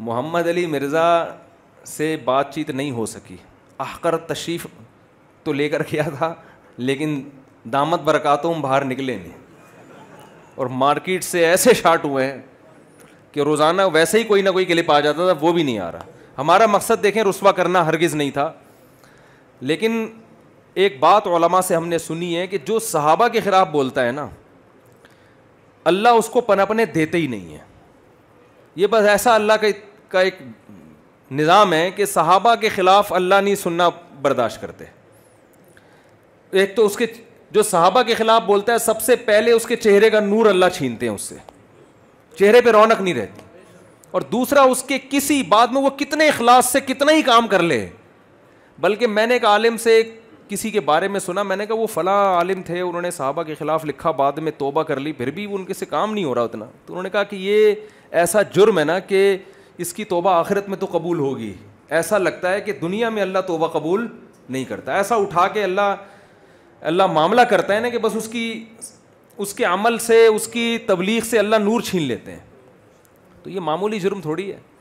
मोहम्मद अली मिर्ज़ा से बातचीत नहीं हो सकी आहकर तशरीफ़ तो लेकर गया था लेकिन दामद बरकातों बाहर निकले नहीं और मार्केट से ऐसे शार्ट हुए हैं कि रोज़ाना वैसे ही कोई ना कोई के लिए पा जाता था वो भी नहीं आ रहा हमारा मकसद देखें रसवा करना हरगिज़ नहीं था लेकिन एक बात ओलमा से हमने सुनी है कि जो सहाबा के ख़िलाफ़ बोलता है ना अल्लाह उसको पनपने देते ही नहीं है ये बस ऐसा अल्लाह का का एक निज़ाम है कि सहाबा के ख़िलाफ़ अल्लाह नहीं सुनना बर्दाश्त करते एक तो उसके जो सहाबा के ख़िलाफ़ बोलता है सबसे पहले उसके चेहरे का नूर अल्लाह छीनते हैं उससे चेहरे पे रौनक नहीं रहती और दूसरा उसके किसी बाद में वो कितने अखलास से कितना ही काम कर ले बल्कि मैंने एक आलिम से किसी के बारे में सुना मैंने कहा वो फ़ला आलिम थे उन्होंने साहबा के ख़िलाफ़ लिखा बाद में तोबा कर ली फिर भी उनके से काम नहीं हो रहा उतना तो उन्होंने कहा कि ये ऐसा जुर्म है ना कि इसकी तोबा आखिरत में तो कबूल होगी ऐसा लगता है कि दुनिया में अल्लाह तोबा कबूल नहीं करता ऐसा उठा के अल्लाह अल्लाह मामला करता है ना कि बस उसकी उसके अमल से उसकी तबलीग से अल्लाह नूर छीन लेते हैं तो ये मामूली जुर्म थोड़ी है